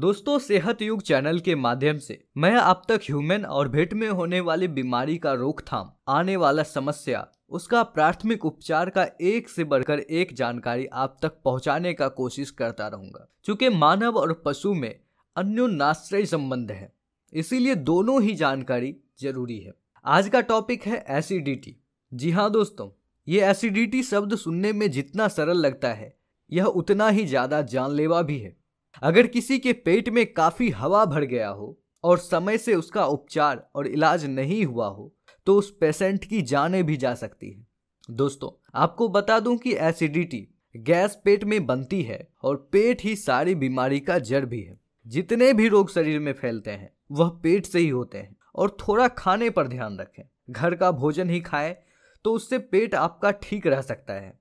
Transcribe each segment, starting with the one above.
दोस्तों सेहत युग चैनल के माध्यम से मैं अब तक ह्यूमन और भेट में होने वाली बीमारी का रोकथाम आने वाला समस्या उसका प्राथमिक उपचार का एक से बढ़कर एक जानकारी आप तक पहुंचाने का कोशिश करता रहूंगा क्योंकि मानव और पशु में अन्योनाश्रय संबंध है इसीलिए दोनों ही जानकारी जरूरी है आज का टॉपिक है एसिडिटी जी हाँ दोस्तों ये एसिडिटी शब्द सुनने में जितना सरल लगता है यह उतना ही ज़्यादा जानलेवा भी है अगर किसी के पेट में काफी हवा भर गया हो और समय से उसका उपचार और इलाज नहीं हुआ हो तो उस पेशेंट की जाने भी जा सकती है दोस्तों आपको बता दूं कि एसिडिटी गैस पेट में बनती है और पेट ही सारी बीमारी का जड़ भी है जितने भी रोग शरीर में फैलते हैं वह पेट से ही होते हैं और थोड़ा खाने पर ध्यान रखें घर का भोजन ही खाएं तो उससे पेट आपका ठीक रह सकता है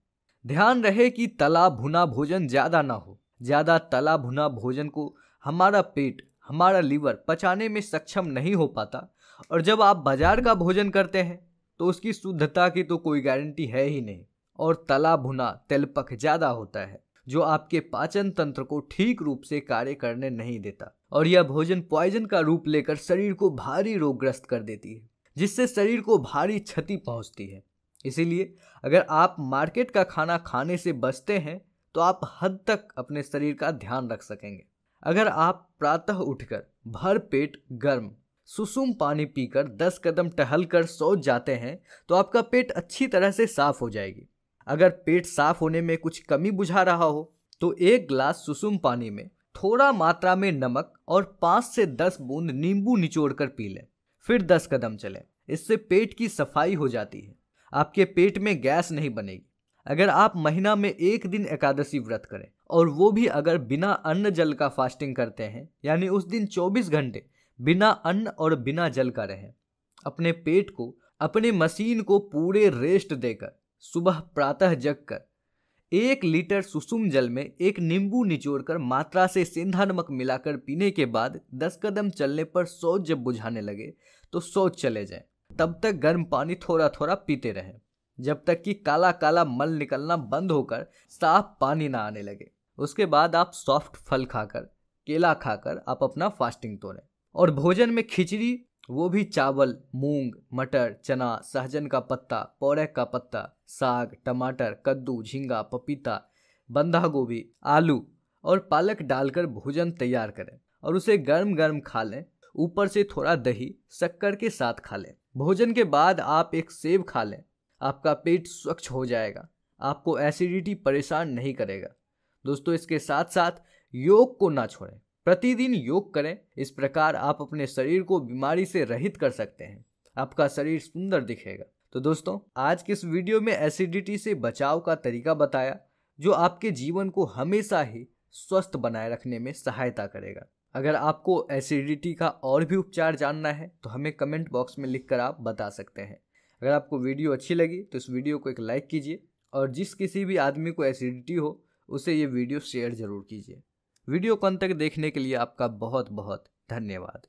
ध्यान रहे कि तला भुना भोजन ज़्यादा ना हो ज़्यादा तला भुना भोजन को हमारा पेट हमारा लीवर पचाने में सक्षम नहीं हो पाता और जब आप बाजार का भोजन करते हैं तो उसकी शुद्धता की तो कोई गारंटी है ही नहीं और तला भुना तेलपक ज़्यादा होता है जो आपके पाचन तंत्र को ठीक रूप से कार्य करने नहीं देता और यह भोजन पॉइजन का रूप लेकर शरीर को भारी रोगग्रस्त कर देती है जिससे शरीर को भारी क्षति पहुंचती है इसीलिए अगर आप मार्केट का खाना खाने से बचते हैं तो आप हद तक अपने शरीर का ध्यान रख सकेंगे अगर आप प्रातः उठकर भर पेट गर्म सुसुम पानी पीकर 10 कदम टहल कर सो जाते हैं तो आपका पेट अच्छी तरह से साफ हो जाएगी अगर पेट साफ होने में कुछ कमी बुझा रहा हो तो एक ग्लास सुसुम पानी में थोड़ा मात्रा में नमक और पाँच से दस बूंद नींबू निचोड़ कर पी लें फिर दस कदम चलें इससे पेट की सफाई हो जाती है आपके पेट में गैस नहीं बनेगी अगर आप महीना में एक दिन एकादशी व्रत करें और वो भी अगर बिना अन्न जल का फास्टिंग करते हैं यानी उस दिन 24 घंटे बिना अन्न और बिना जल का रहें अपने पेट को अपने मशीन को पूरे रेस्ट देकर सुबह प्रातः जग कर एक लीटर सुसुम जल में एक नींबू निचोड़कर मात्रा से सेंधा नमक मिलाकर पीने के बाद दस कदम चलने पर शौच जब बुझाने लगे तो शौच चले जाएं तब तक गर्म पानी थोड़ा थोड़ा पीते रहें जब तक कि काला काला मल निकलना बंद होकर साफ पानी ना आने लगे उसके बाद आप सॉफ्ट फल खाकर केला खाकर आप अपना फास्टिंग तोड़ें और भोजन में खिचड़ी वो भी चावल मूंग मटर चना सहजन का पत्ता पौड़े का पत्ता साग टमाटर कद्दू झींगा पपीता बंधा गोभी आलू और पालक डालकर भोजन तैयार करें और उसे गर्म गर्म खा लें ऊपर से थोड़ा दही शक्कर के साथ खा लें भोजन के बाद आप एक सेब खा लें आपका पेट स्वच्छ हो जाएगा आपको एसिडिटी परेशान नहीं करेगा दोस्तों इसके साथ साथ योग को ना छोड़ें प्रतिदिन योग करें इस प्रकार आप अपने शरीर को बीमारी से रहित कर सकते हैं आपका शरीर सुंदर दिखेगा तो दोस्तों आज के इस वीडियो में एसिडिटी से बचाव का तरीका बताया जो आपके जीवन को हमेशा ही स्वस्थ बनाए रखने में सहायता करेगा अगर आपको एसिडिटी का और भी उपचार जानना है तो हमें कमेंट बॉक्स में लिखकर आप बता सकते हैं अगर आपको वीडियो अच्छी लगी तो इस वीडियो को एक लाइक कीजिए और जिस किसी भी आदमी को एसिडिटी हो उसे ये वीडियो शेयर ज़रूर कीजिए वीडियो को अंत तक देखने के लिए आपका बहुत बहुत धन्यवाद